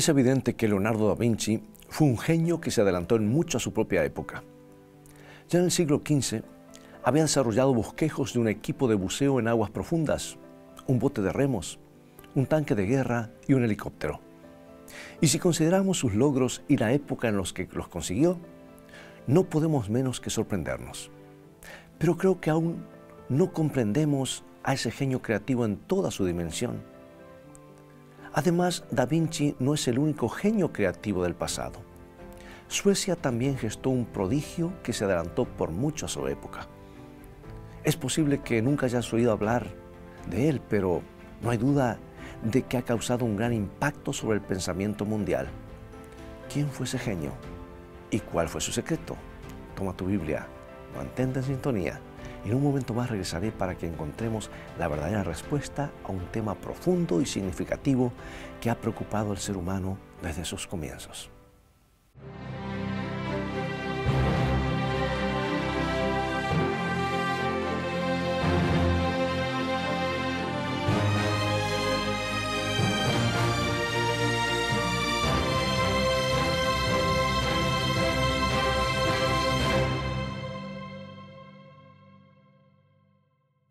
Es evidente que Leonardo da Vinci fue un genio que se adelantó en mucho a su propia época. Ya en el siglo XV había desarrollado bosquejos de un equipo de buceo en aguas profundas, un bote de remos, un tanque de guerra y un helicóptero. Y si consideramos sus logros y la época en los que los consiguió, no podemos menos que sorprendernos. Pero creo que aún no comprendemos a ese genio creativo en toda su dimensión Además, Da Vinci no es el único genio creativo del pasado. Suecia también gestó un prodigio que se adelantó por mucho a su época. Es posible que nunca hayas oído hablar de él, pero no hay duda de que ha causado un gran impacto sobre el pensamiento mundial. ¿Quién fue ese genio? ¿Y cuál fue su secreto? Toma tu Biblia, mantente en sintonía en un momento más regresaré para que encontremos la verdadera respuesta a un tema profundo y significativo que ha preocupado al ser humano desde sus comienzos.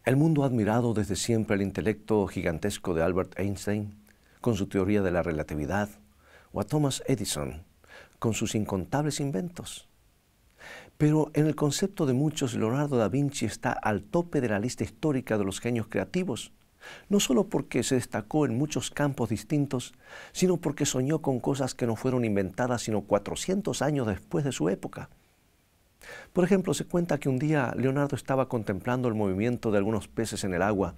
El mundo ha admirado desde siempre el intelecto gigantesco de Albert Einstein con su teoría de la relatividad o a Thomas Edison con sus incontables inventos. Pero en el concepto de muchos, Leonardo da Vinci está al tope de la lista histórica de los genios creativos, no solo porque se destacó en muchos campos distintos, sino porque soñó con cosas que no fueron inventadas sino 400 años después de su época. Por ejemplo, se cuenta que un día Leonardo estaba contemplando el movimiento de algunos peces en el agua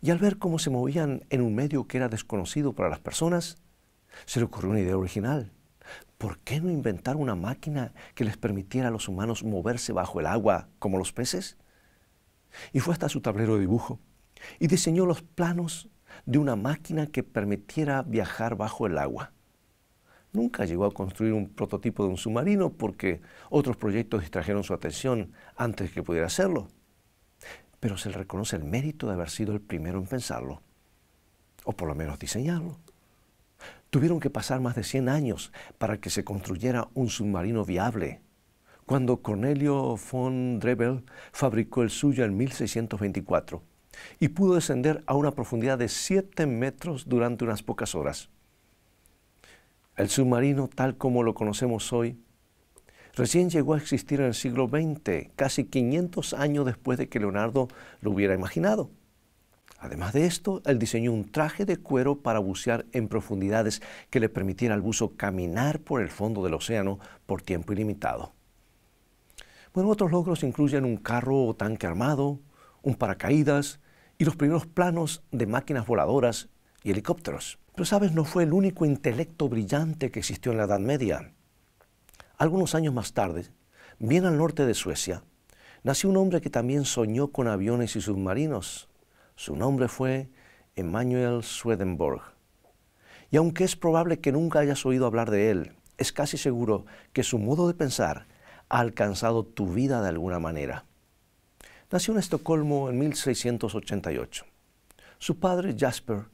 y al ver cómo se movían en un medio que era desconocido para las personas, se le ocurrió una idea original. ¿Por qué no inventar una máquina que les permitiera a los humanos moverse bajo el agua como los peces? Y fue hasta su tablero de dibujo y diseñó los planos de una máquina que permitiera viajar bajo el agua. Nunca llegó a construir un prototipo de un submarino porque otros proyectos distrajeron su atención antes que pudiera hacerlo. Pero se le reconoce el mérito de haber sido el primero en pensarlo, o por lo menos diseñarlo. Tuvieron que pasar más de 100 años para que se construyera un submarino viable. Cuando Cornelio von Drebel fabricó el suyo en 1624 y pudo descender a una profundidad de 7 metros durante unas pocas horas. El submarino tal como lo conocemos hoy recién llegó a existir en el siglo XX, casi 500 años después de que Leonardo lo hubiera imaginado. Además de esto, él diseñó un traje de cuero para bucear en profundidades que le permitiera al buzo caminar por el fondo del océano por tiempo ilimitado. Bueno, otros logros incluyen un carro o tanque armado, un paracaídas y los primeros planos de máquinas voladoras helicópteros. Pero sabes, no fue el único intelecto brillante que existió en la Edad Media. Algunos años más tarde, bien al norte de Suecia, nació un hombre que también soñó con aviones y submarinos. Su nombre fue Emanuel Swedenborg. Y aunque es probable que nunca hayas oído hablar de él, es casi seguro que su modo de pensar ha alcanzado tu vida de alguna manera. Nació en Estocolmo en 1688. Su padre Jasper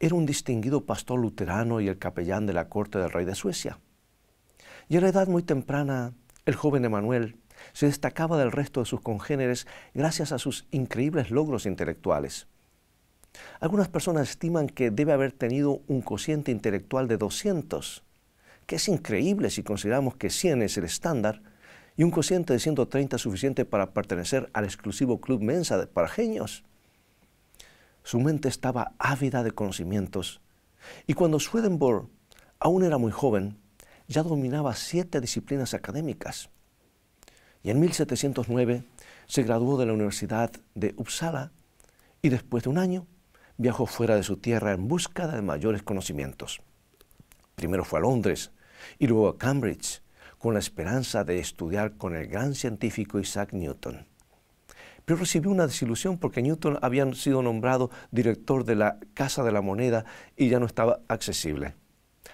era un distinguido pastor luterano y el capellán de la corte del rey de Suecia. Y a la edad muy temprana, el joven Emanuel se destacaba del resto de sus congéneres gracias a sus increíbles logros intelectuales. Algunas personas estiman que debe haber tenido un cociente intelectual de 200, que es increíble si consideramos que 100 es el estándar, y un cociente de 130 suficiente para pertenecer al exclusivo club Mensa para genios. Su mente estaba ávida de conocimientos. Y cuando Swedenborg aún era muy joven, ya dominaba siete disciplinas académicas. Y en 1709 se graduó de la Universidad de Uppsala y después de un año viajó fuera de su tierra en busca de mayores conocimientos. Primero fue a Londres y luego a Cambridge con la esperanza de estudiar con el gran científico Isaac Newton pero recibió una desilusión porque Newton había sido nombrado director de la Casa de la Moneda y ya no estaba accesible.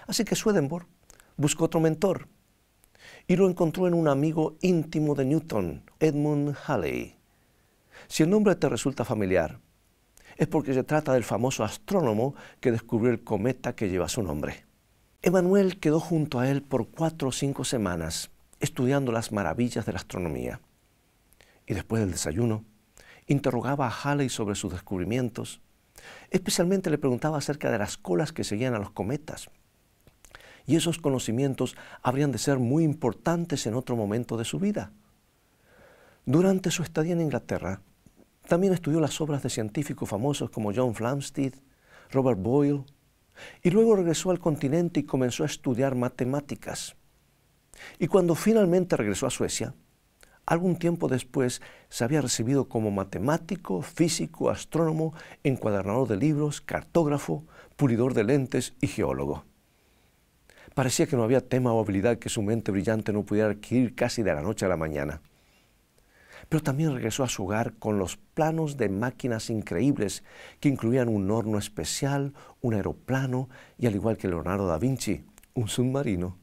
Así que Swedenborg buscó otro mentor y lo encontró en un amigo íntimo de Newton, Edmund Halley. Si el nombre te resulta familiar, es porque se trata del famoso astrónomo que descubrió el cometa que lleva su nombre. Emanuel quedó junto a él por cuatro o cinco semanas, estudiando las maravillas de la astronomía y después del desayuno, interrogaba a Halley sobre sus descubrimientos, especialmente le preguntaba acerca de las colas que seguían a los cometas. Y esos conocimientos habrían de ser muy importantes en otro momento de su vida. Durante su estadía en Inglaterra, también estudió las obras de científicos famosos como John Flamsteed, Robert Boyle, y luego regresó al continente y comenzó a estudiar matemáticas. Y cuando finalmente regresó a Suecia, Algún tiempo después se había recibido como matemático, físico, astrónomo, encuadernador de libros, cartógrafo, pulidor de lentes y geólogo. Parecía que no había tema o habilidad que su mente brillante no pudiera adquirir casi de la noche a la mañana. Pero también regresó a su hogar con los planos de máquinas increíbles que incluían un horno especial, un aeroplano y, al igual que Leonardo da Vinci, un submarino.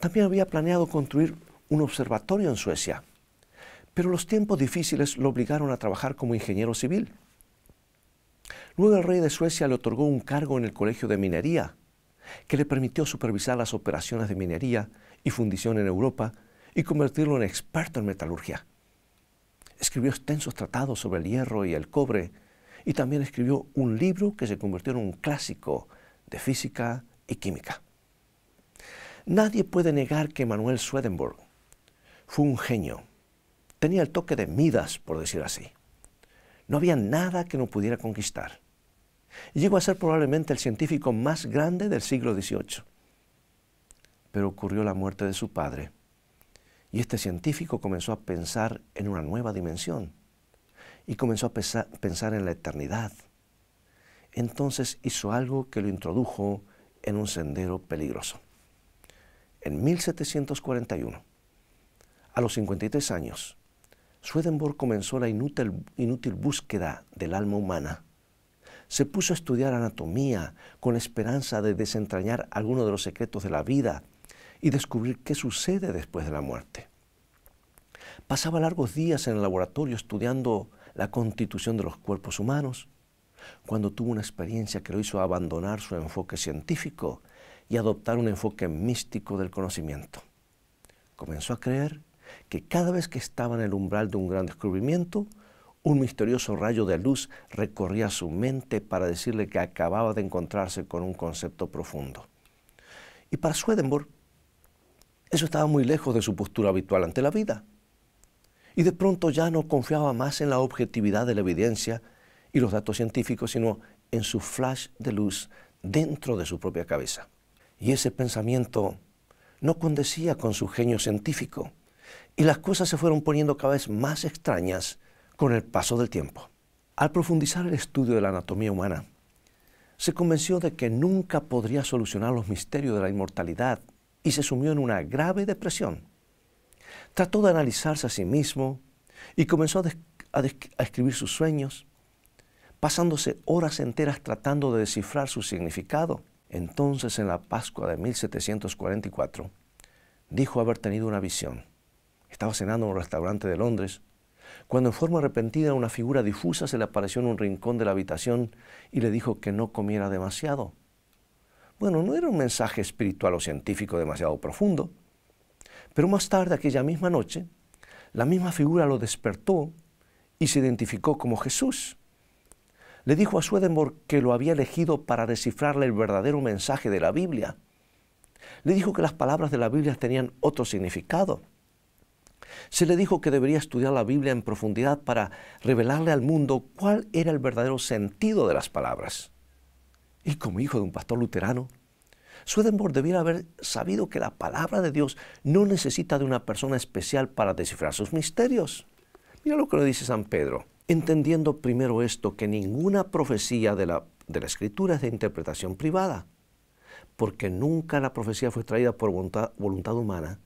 También había planeado construir un observatorio en Suecia, pero los tiempos difíciles lo obligaron a trabajar como ingeniero civil. Luego el rey de Suecia le otorgó un cargo en el Colegio de Minería, que le permitió supervisar las operaciones de minería y fundición en Europa y convertirlo en experto en metalurgia. Escribió extensos tratados sobre el hierro y el cobre y también escribió un libro que se convirtió en un clásico de física y química. Nadie puede negar que Manuel Swedenborg fue un genio. Tenía el toque de Midas, por decir así. No había nada que no pudiera conquistar. llegó a ser probablemente el científico más grande del siglo XVIII. Pero ocurrió la muerte de su padre y este científico comenzó a pensar en una nueva dimensión y comenzó a pensar en la eternidad. Entonces hizo algo que lo introdujo en un sendero peligroso. En 1741, a los 53 años, Swedenborg comenzó la inútil, búsqueda del alma humana. Se puso a estudiar anatomía con la esperanza de desentrañar algunos de los secretos de la vida y descubrir qué sucede después de la muerte. Pasaba largos días en el laboratorio estudiando la constitución de los cuerpos humanos, cuando tuvo una experiencia que lo hizo abandonar su enfoque científico y adoptar un enfoque místico del conocimiento. Comenzó a creer que cada vez que estaba en el umbral de un gran descubrimiento, un misterioso rayo de luz recorría su mente para decirle que acababa de encontrarse con un concepto profundo. Y para Swedenborg, eso estaba muy lejos de su postura habitual ante la vida. Y de pronto ya no confiaba más en la objetividad de la evidencia y los datos científicos, sino en su flash de luz dentro de su propia cabeza. Y ese pensamiento no condecía con su genio científico, y las cosas se fueron poniendo cada vez más extrañas con el paso del tiempo. Al profundizar el estudio de la anatomía humana, se convenció de que nunca podría solucionar los misterios de la inmortalidad y se sumió en una grave depresión. Trató de analizarse a sí mismo y comenzó a, escribir sus sueños, pasándose horas enteras tratando de descifrar su significado. Entonces, en la Pascua de 1744, dijo haber tenido una visión estaba cenando en un restaurante de Londres, cuando en forma arrepentida una figura difusa se le apareció en un rincón de la habitación y le dijo que no comiera demasiado. Bueno, no era un mensaje espiritual o científico demasiado profundo, pero más tarde, aquella misma noche, la misma figura lo despertó y se identificó como Jesús. Le dijo a Swedenborg que lo había elegido para descifrarle el verdadero mensaje de la Biblia. Le dijo que las palabras de la Biblia tenían otro significado se le dijo que debería estudiar la Biblia en profundidad para revelarle al mundo cuál era el verdadero sentido de las palabras. Y como hijo de un pastor luterano, Swedenborg debiera haber sabido que la palabra de Dios no necesita de una persona especial para descifrar sus misterios. Mira lo que le dice San Pedro. Entendiendo primero esto, que ninguna profecía de la, Escritura es de interpretación privada, porque nunca la profecía fue traída por voluntad humana,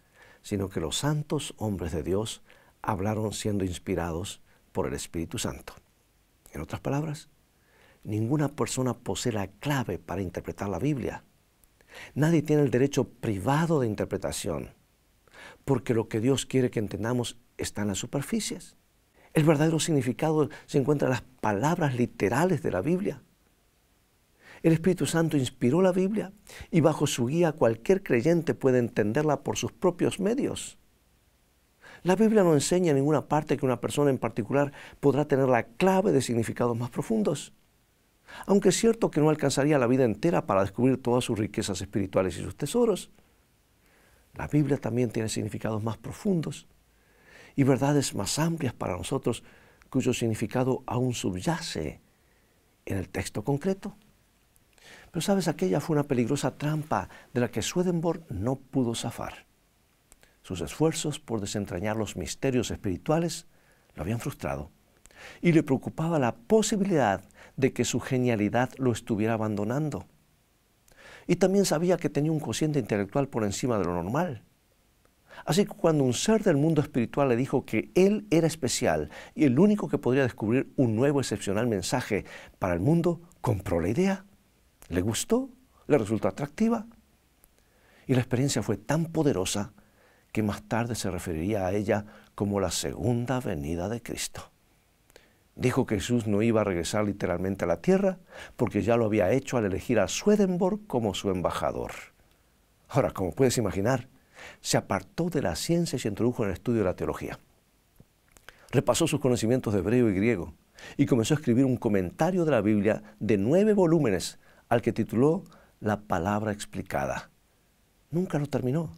sino que los santos hombres de Dios hablaron siendo inspirados por el Espíritu Santo. En otras palabras, ninguna persona posee la clave para interpretar la Biblia. Nadie tiene el derecho privado de interpretación, porque lo que Dios quiere que entendamos está en las superficies. El verdadero significado se encuentra en las palabras literales de la Biblia. El Espíritu Santo inspiró la Biblia y bajo su guía cualquier creyente puede entenderla por sus propios medios. La Biblia no enseña en ninguna parte que una persona en particular podrá tener la clave de significados más profundos. Aunque es cierto que no alcanzaría la vida entera para descubrir todas sus riquezas espirituales y sus tesoros, la Biblia también tiene significados más profundos y verdades más amplias para nosotros cuyo significado aún subyace en el texto concreto. Pero sabes, aquella fue una peligrosa trampa de la que Swedenborg no pudo zafar. Sus esfuerzos por desentrañar los misterios espirituales lo habían frustrado y le preocupaba la posibilidad de que su genialidad lo estuviera abandonando. Y también sabía que tenía un cociente intelectual por encima de lo normal. Así que cuando un ser del mundo espiritual le dijo que él era especial y el único que podría descubrir un nuevo excepcional mensaje para el mundo, compró la idea. Le gustó, le resultó atractiva. Y la experiencia fue tan poderosa que más tarde se referiría a ella como la segunda venida de Cristo. Dijo que Jesús no iba a regresar literalmente a la tierra porque ya lo había hecho al elegir a Swedenborg como su embajador. Ahora, como puedes imaginar, se apartó de la ciencia y se introdujo en el estudio de la teología. Repasó sus conocimientos de hebreo y griego y comenzó a escribir un comentario de la Biblia de nueve volúmenes al que tituló La palabra explicada. Nunca lo terminó,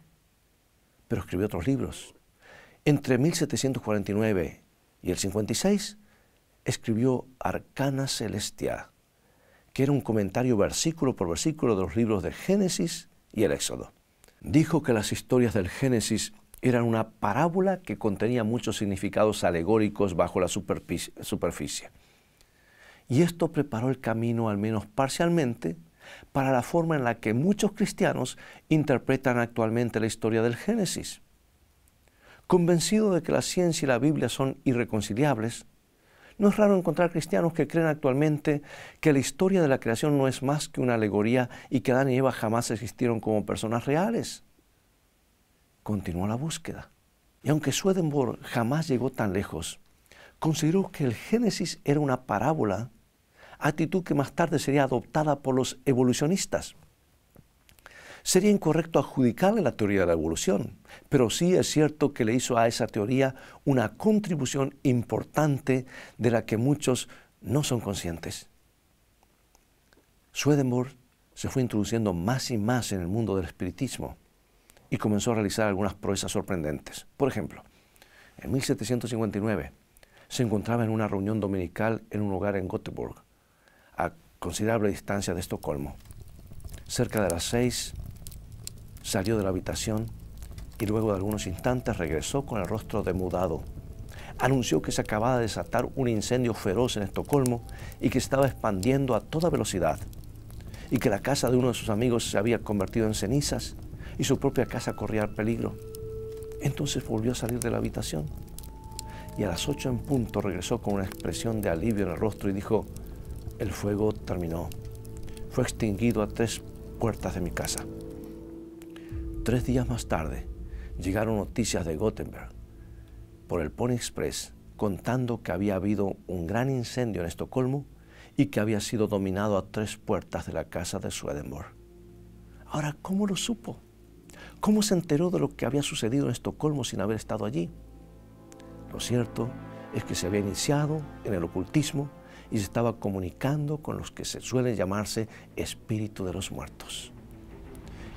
pero escribió otros libros. Entre 1749 y el 56 escribió Arcana Celestia, que era un comentario versículo por versículo de los libros de Génesis y el Éxodo. Dijo que las historias del Génesis eran una parábola que contenía muchos significados alegóricos bajo la superficie y esto preparó el camino, al menos parcialmente, para la forma en la que muchos cristianos interpretan actualmente la historia del Génesis. Convencido de que la ciencia y la Biblia son irreconciliables, no es raro encontrar cristianos que creen actualmente que la historia de la creación no es más que una alegoría y que Adán y Eva jamás existieron como personas reales. Continuó la búsqueda. Y aunque Swedenborg jamás llegó tan lejos, consideró que el Génesis era una parábola actitud que más tarde sería adoptada por los evolucionistas. Sería incorrecto adjudicarle la teoría de la evolución, pero sí es cierto que le hizo a esa teoría una contribución importante de la que muchos no son conscientes. Swedenborg se fue introduciendo más y más en el mundo del espiritismo y comenzó a realizar algunas proezas sorprendentes. Por ejemplo, en 1759 se encontraba en una reunión dominical en un hogar en Gothenburg, a considerable distancia de Estocolmo. Cerca de las seis salió de la habitación y luego de algunos instantes regresó con el rostro demudado. Anunció que se acababa de desatar un incendio feroz en Estocolmo y que estaba expandiendo a toda velocidad y que la casa de uno de sus amigos se había convertido en cenizas y su propia casa corría peligro. Entonces volvió a salir de la habitación y a las ocho en punto regresó con una expresión de alivio en el rostro y dijo, el fuego terminó. Fue extinguido a tres puertas de mi casa. Tres días más tarde llegaron noticias de Gothenburg por el Pony Express contando que había habido un gran incendio en Estocolmo y que había sido dominado a tres puertas de la casa de Swedenborg. Ahora, ¿cómo lo supo? ¿Cómo se enteró de lo que había sucedido en Estocolmo sin haber estado allí? Lo cierto es que se había iniciado en el ocultismo y se estaba comunicando con los que se suelen llamarse espíritu de los muertos.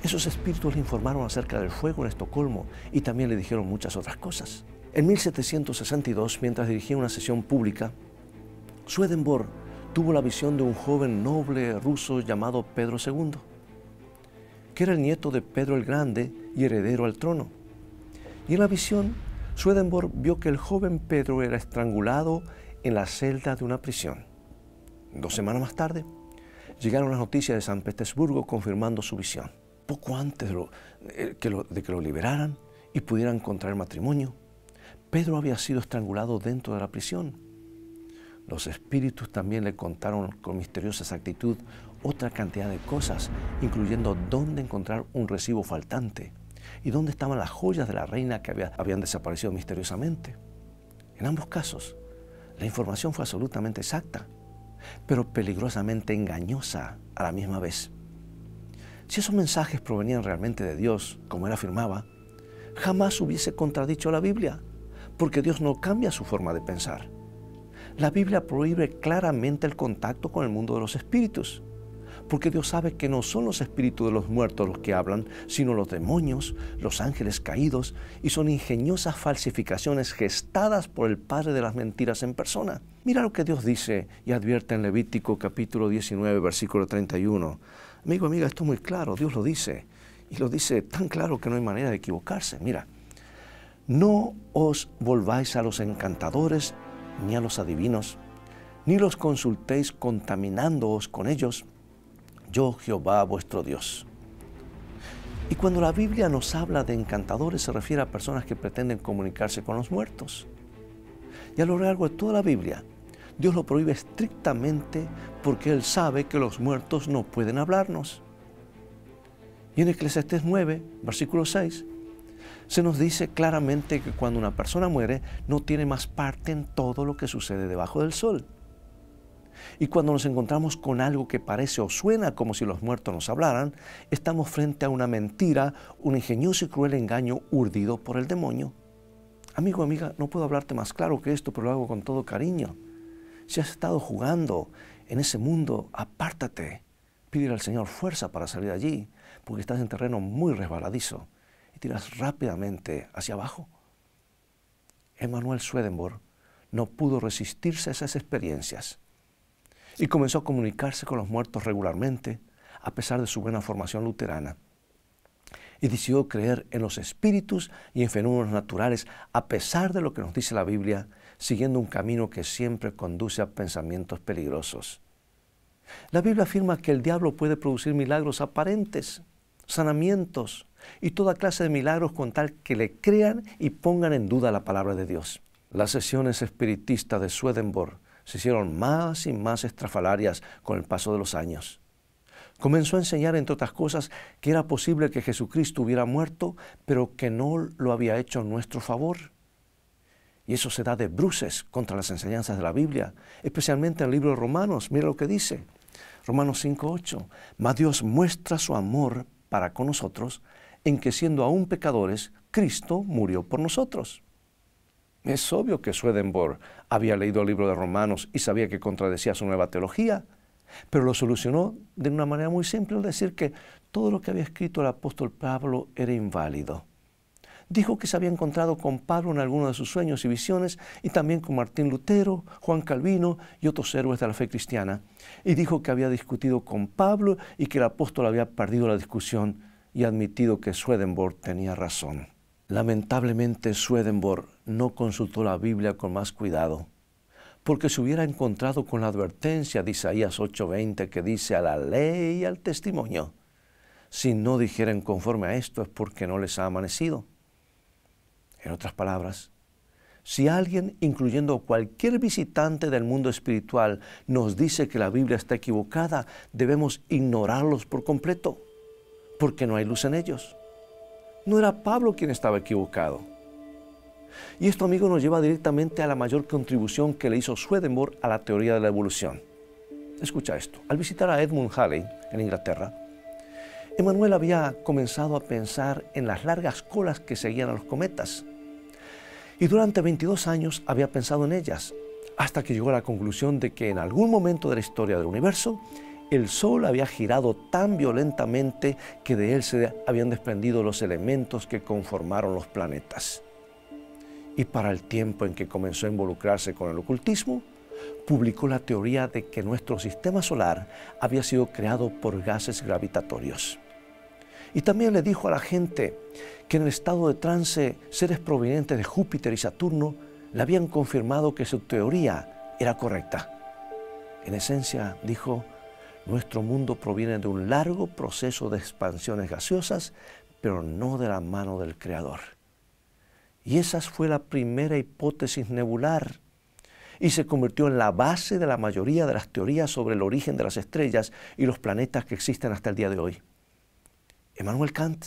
Esos espíritus le informaron acerca del fuego en Estocolmo y también le dijeron muchas otras cosas. En 1762, mientras dirigía una sesión pública, Swedenborg tuvo la visión de un joven noble ruso llamado Pedro II, que era el nieto de Pedro el Grande y heredero al trono. Y en la visión, Swedenborg vio que el joven Pedro era estrangulado en la celda de una prisión. Dos semanas más tarde, llegaron las noticias de San Petersburgo confirmando su visión. Poco antes de, eh, que lo, liberaran y pudieran contraer matrimonio, Pedro había sido estrangulado dentro de la prisión. Los espíritus también le contaron con misteriosa exactitud otra cantidad de cosas, incluyendo dónde encontrar un recibo faltante y dónde estaban las joyas de la reina que habían desaparecido misteriosamente. En ambos casos, la información fue absolutamente exacta, pero peligrosamente engañosa a la misma vez. Si esos mensajes provenían realmente de Dios, como él afirmaba, jamás hubiese contradicho la Biblia, porque Dios no cambia su forma de pensar. La Biblia prohíbe claramente el contacto con el mundo de los espíritus porque Dios sabe que no son los espíritus de los muertos los que hablan, sino los demonios, los ángeles caídos, y son ingeniosas falsificaciones gestadas por el Padre de las Mentiras en persona. Mira lo que Dios dice y advierte en Levítico capítulo 19, versículo 31. Amigo, amiga, esto es muy claro, Dios lo dice, y lo dice tan claro que no hay manera de equivocarse. Mira, no os volváis a los encantadores ni a los adivinos, ni los consultéis contaminándoos con ellos yo Jehová vuestro Dios. Y cuando la Biblia nos habla de encantadores se refiere a personas que pretenden comunicarse con los muertos. Y a lo largo de toda la Biblia, Dios lo prohíbe estrictamente porque Él sabe que los muertos no pueden hablarnos. Y en Eclesiastes 9, versículo 6, se nos dice claramente que cuando una persona muere no tiene más parte en todo lo que sucede debajo del sol. Y cuando nos encontramos con algo que parece o suena como si los muertos nos hablaran, estamos frente a una mentira, un ingenioso y cruel engaño urdido por el demonio. Amigo, amiga, no puedo hablarte más claro que esto, pero lo hago con todo cariño. Si has estado jugando en ese mundo, apártate. Pídele al Señor fuerza para salir allí, porque estás en terreno muy resbaladizo y tiras rápidamente hacia abajo. Emanuel Swedenborg no pudo resistirse a esas experiencias y comenzó a comunicarse con los muertos regularmente, a pesar de su buena formación luterana. Y decidió creer en los espíritus y en fenómenos naturales, a pesar de lo que nos dice la Biblia, siguiendo un camino que siempre conduce a pensamientos peligrosos. La Biblia afirma que el diablo puede producir milagros aparentes, sanamientos y toda clase de milagros con tal que le crean y pongan en duda la palabra de Dios. Las sesiones espiritistas de Swedenborg se hicieron más y más estrafalarias con el paso de los años. Comenzó a enseñar, entre otras cosas, que era posible que Jesucristo hubiera muerto, pero que no lo había hecho en nuestro favor. Y eso se da de bruces contra las enseñanzas de la Biblia, especialmente en el libro de Romanos. Mira lo que dice. Romanos 5.8. Mas Dios muestra su amor para con nosotros en que siendo aún pecadores, Cristo murió por nosotros. Es obvio que Swedenborg había leído el libro de Romanos y sabía que contradecía su nueva teología, pero lo solucionó de una manera muy simple al decir que todo lo que había escrito el apóstol Pablo era inválido. Dijo que se había encontrado con Pablo en alguno de sus sueños y visiones y también con Martín Lutero, Juan Calvino y otros héroes de la fe cristiana. Y dijo que había discutido con Pablo y que el apóstol había perdido la discusión y admitido que Swedenborg tenía razón. Lamentablemente Swedenborg no consultó la Biblia con más cuidado, porque se hubiera encontrado con la advertencia de Isaías 8:20 que dice a la ley y al testimonio, si no dijeren conforme a esto es porque no les ha amanecido. En otras palabras, si alguien, incluyendo cualquier visitante del mundo espiritual, nos dice que la Biblia está equivocada, debemos ignorarlos por completo, porque no hay luz en ellos. No era Pablo quien estaba equivocado. Y esto, amigo, nos lleva directamente a la mayor contribución que le hizo Swedenborg a la teoría de la evolución. Escucha esto. Al visitar a Edmund Halley en Inglaterra, Emanuel había comenzado a pensar en las largas colas que seguían a los cometas. Y durante 22 años había pensado en ellas, hasta que llegó a la conclusión de que en algún momento de la historia del universo el sol había girado tan violentamente que de él se habían desprendido los elementos que conformaron los planetas. Y para el tiempo en que comenzó a involucrarse con el ocultismo, publicó la teoría de que nuestro sistema solar había sido creado por gases gravitatorios. Y también le dijo a la gente que en el estado de trance seres provenientes de Júpiter y Saturno le habían confirmado que su teoría era correcta. En esencia, dijo, nuestro mundo proviene de un largo proceso de expansiones gaseosas, pero no de la mano del Creador. Y esa fue la primera hipótesis nebular y se convirtió en la base de la mayoría de las teorías sobre el origen de las estrellas y los planetas que existen hasta el día de hoy. Emmanuel Kant,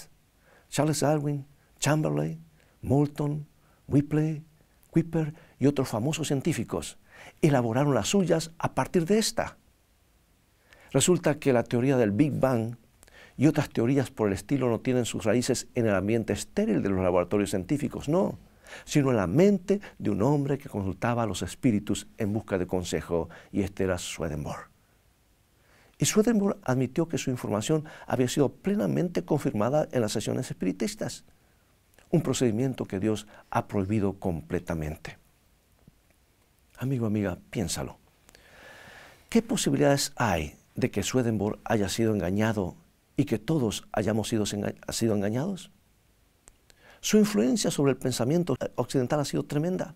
Charles Darwin, Chamberlain, Moulton, Whipple, Kuiper y otros famosos científicos elaboraron las suyas a partir de esta. Resulta que la teoría del Big Bang y otras teorías por el estilo no tienen sus raíces en el ambiente estéril de los laboratorios científicos, no, sino en la mente de un hombre que consultaba a los espíritus en busca de consejo, y este era Swedenborg. Y Swedenborg admitió que su información había sido plenamente confirmada en las sesiones espiritistas, un procedimiento que Dios ha prohibido completamente. Amigo, amiga, piénsalo. ¿Qué posibilidades hay de que Swedenborg haya sido engañado y que todos hayamos sido, engañados? Su influencia sobre el pensamiento occidental ha sido tremenda.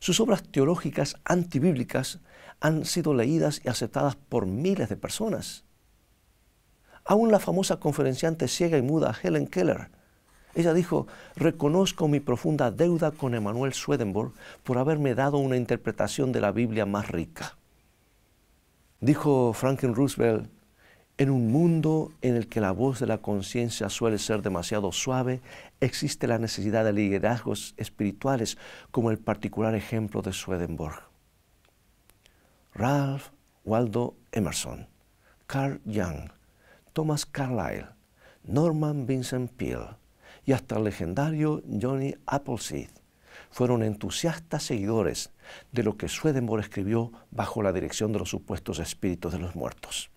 Sus obras teológicas antibíblicas han sido leídas y aceptadas por miles de personas. Aún la famosa conferenciante ciega y muda Helen Keller, ella dijo, reconozco mi profunda deuda con Emanuel Swedenborg por haberme dado una interpretación de la Biblia más rica. Dijo Franklin Roosevelt, en un mundo en el que la voz de la conciencia suele ser demasiado suave, existe la necesidad de liderazgos espirituales como el particular ejemplo de Swedenborg. Ralph Waldo Emerson, Carl Jung, Thomas Carlyle, Norman Vincent Peale y hasta el legendario Johnny Appleseed fueron entusiastas seguidores de lo que Swedenborg escribió bajo la dirección de los supuestos espíritus de los muertos.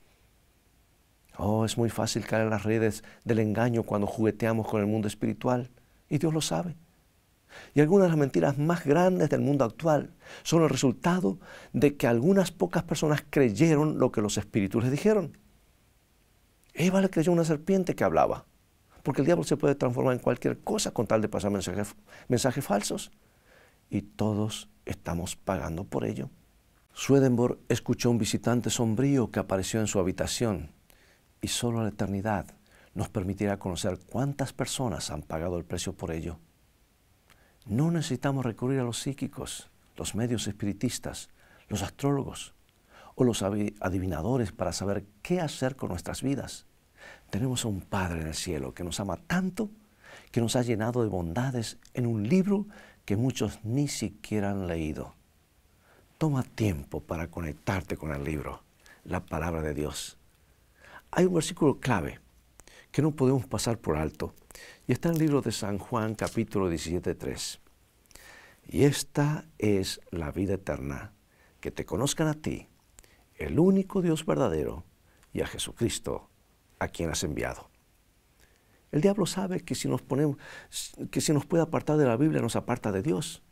Oh, es muy fácil caer en las redes del engaño cuando jugueteamos con el mundo espiritual, y Dios lo sabe. Y algunas de las mentiras más grandes del mundo actual son el resultado de que algunas pocas personas creyeron lo que los espíritus les dijeron. Eva le creyó una serpiente que hablaba. Porque el diablo se puede transformar en cualquier cosa con tal de pasar mensajes, falsos. Y todos estamos pagando por ello. Swedenborg escuchó un visitante sombrío que apareció en su habitación y solo la eternidad nos permitirá conocer cuántas personas han pagado el precio por ello. No necesitamos recurrir a los psíquicos, los medios espiritistas, los astrólogos o los adivinadores para saber qué hacer con nuestras vidas. Tenemos a un Padre en el cielo que nos ama tanto, que nos ha llenado de bondades en un libro que muchos ni siquiera han leído. Toma tiempo para conectarte con el libro, la palabra de Dios. Hay un versículo clave que no podemos pasar por alto y está en el libro de San Juan capítulo 17, 3. Y esta es la vida eterna, que te conozcan a ti, el único Dios verdadero, y a Jesucristo, a quien has enviado. El diablo sabe que si nos ponemos, que si nos puede apartar de la Biblia, nos aparta de Dios.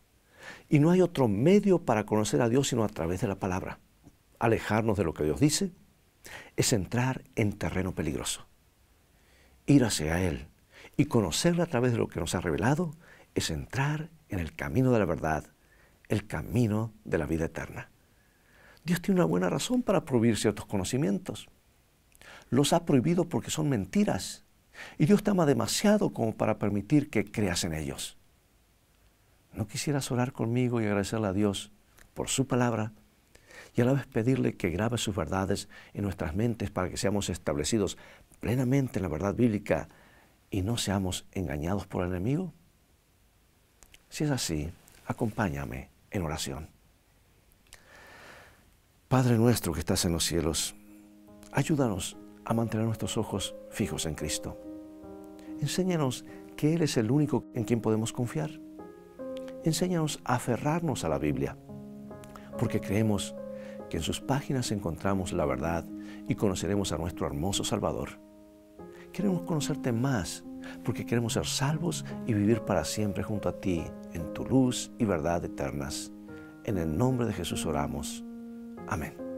Y no hay otro medio para conocer a Dios sino a través de la palabra. Alejarnos de lo que Dios dice es entrar en terreno peligroso. Ir hacia Él y conocerlo a través de lo que nos ha revelado es entrar en el camino de la verdad, el camino de la vida eterna. Dios tiene una buena razón para prohibir ciertos conocimientos los ha prohibido porque son mentiras. Y Dios te ama demasiado como para permitir que creas en ellos. ¿No quisieras orar conmigo y agradecerle a Dios por su palabra? Y a la vez pedirle que grabe sus verdades en nuestras mentes para que seamos establecidos plenamente en la verdad bíblica y no seamos engañados por el enemigo. Si es así, acompáñame en oración. Padre nuestro que estás en los cielos, ayúdanos a mantener nuestros ojos fijos en Cristo. Enséñanos que Él es el único en quien podemos confiar. Enséñanos a aferrarnos a la Biblia, porque creemos que en sus páginas encontramos la verdad y conoceremos a nuestro hermoso Salvador. Queremos conocerte más, porque queremos ser salvos y vivir para siempre junto a ti, en tu luz y verdad eternas. En el nombre de Jesús oramos. Amén.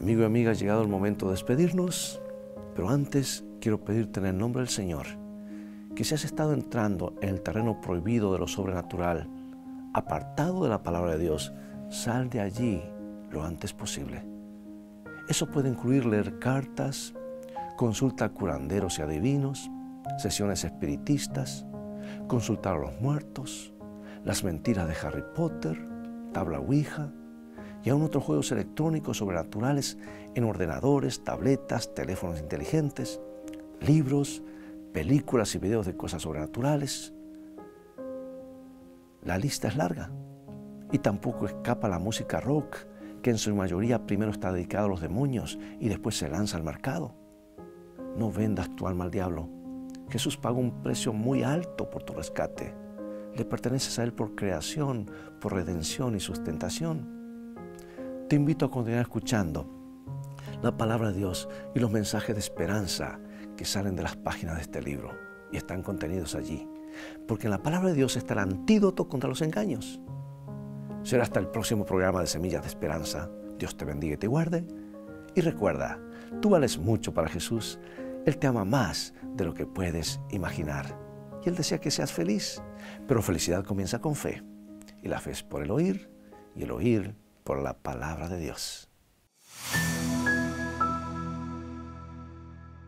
Amigo y amiga, ha llegado el momento de despedirnos, pero antes quiero pedirte en el nombre del Señor que si has estado entrando en el terreno prohibido de lo sobrenatural, apartado de la palabra de Dios, sal de allí lo antes posible. Eso puede incluir leer cartas, consulta a curanderos y adivinos, sesiones espiritistas, consultar a los muertos, las mentiras de Harry Potter, tabla Ouija, y aún otros juegos electrónicos sobrenaturales en ordenadores, tabletas, teléfonos inteligentes, libros, películas y videos de cosas sobrenaturales. La lista es larga y tampoco escapa la música rock, que en su mayoría primero está dedicada a los demonios y después se lanza al mercado. No vendas tu alma al diablo. Jesús pagó un precio muy alto por tu rescate. Le perteneces a Él por creación, por redención y sustentación te invito a continuar escuchando la palabra de Dios y los mensajes de esperanza que salen de las páginas de este libro y están contenidos allí. Porque en la palabra de Dios está el antídoto contra los engaños. Será hasta el próximo programa de Semillas de Esperanza. Dios te bendiga y te guarde. Y recuerda, tú vales mucho para Jesús. Él te ama más de lo que puedes imaginar. Y Él desea que seas feliz. Pero felicidad comienza con fe. Y la fe es por el oír y el oír por la palabra de Dios.